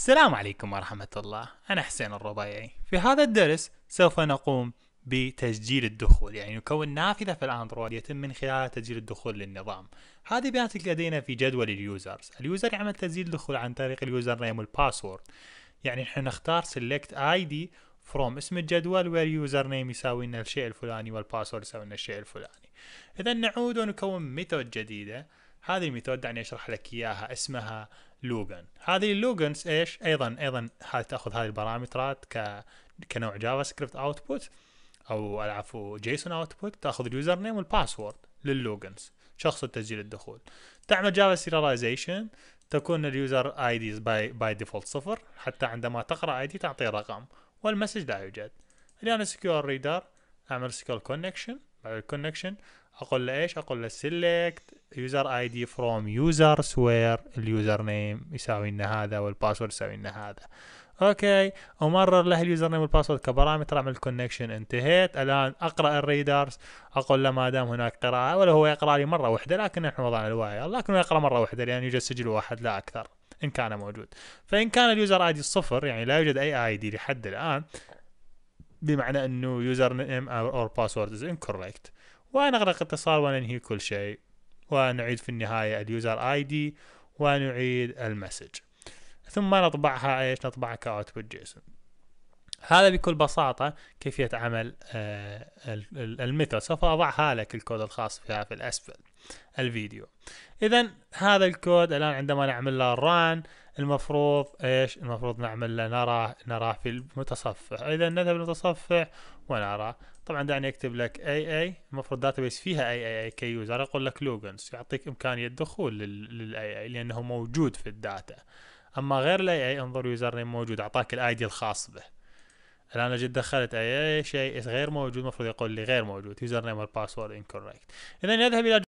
السلام عليكم ورحمة الله أنا حسين الربيعي في هذا الدرس سوف نقوم بتسجيل الدخول يعني نكون نافذة في الأندرويد يتم من خلالها تسجيل الدخول للنظام هذه بيانات لدينا في جدول اليوزرز اليوزر يعمل تسجيل دخول عن طريق اليوزر نيم والباسورد يعني نحن نختار select id from اسم الجدول where user name يساوي لنا الشيء الفلاني والباسورد يساوي لنا الشيء الفلاني اذا نعود ونكون ميثود جديدة هذه الميثود دعني اشرح لك اياها اسمها لوجن هذه اللوجنز ايش ايضا ايضا تاخذ هذه البارامترات ك كنوع جافا سكريبت اوتبوت او العفو جيسون اوتبوت تاخذ اليوزر نيم والباسورد لللوجنز شخص التسجيل الدخول تعمل جافا سيراليزيشن تكون اليوزر اي دي باي باي ديفولت صفر حتى عندما تقرا اي دي تعطيه رقم والمسج لا يوجد الان سكيور ريدر اعمل سكيور كونكشن بعد الكونكشن اقول له ايش اقول له سيلكت يوزر اي دي فروم يوزر سوير اليوزر نيم يساوي لنا هذا والباسورد يساوي لنا هذا اوكي امرر له اليوزر نيم والباسورد كبارامتر اعمل كونكشن انتهيت الان اقرا الريدرز اقول له ما دام هناك قراءه ولا هو يقرا لي مره واحده لكن احنا وضعنا لكن هو يقرا مره واحده لان يوجد سجل واحد لا اكثر ان كان موجود فان كان اليوزر اي دي صفر يعني لا يوجد اي اي دي لحد الان بمعنى انه يوزر نيم اور باسورد از انكوركت وانا اغلق اتصال وانهي كل شيء ونعيد في النهاية اليوزر اي دي ونعيد المسج ثم نطبعها ايش نطبعها كاوتبوت جيسون هذا بكل بساطة كيفية عمل آه، الميثود سوف أضعها لك الكود الخاص فيها في الأسفل الفيديو إذا هذا الكود الآن عندما نعمل له ران المفروض ايش المفروض نعمل له نراه نراه في المتصفح اذا نذهب للمتصفح ونراه طبعا دعني اكتب لك اي اي المفروض داتابيس فيها اي اي اي كي يوزر اقول لك لوجنز يعطيك امكانيه الدخول للاي اي لانه موجود في الداتا اما غير الاي اي انظر يوزر نيم موجود اعطاك الاي دي الخاص به الان جيت دخلت اي اي شيء غير موجود المفروض يقول لي غير موجود يوزر نيم والباسورد انكوركت اذا نذهب الى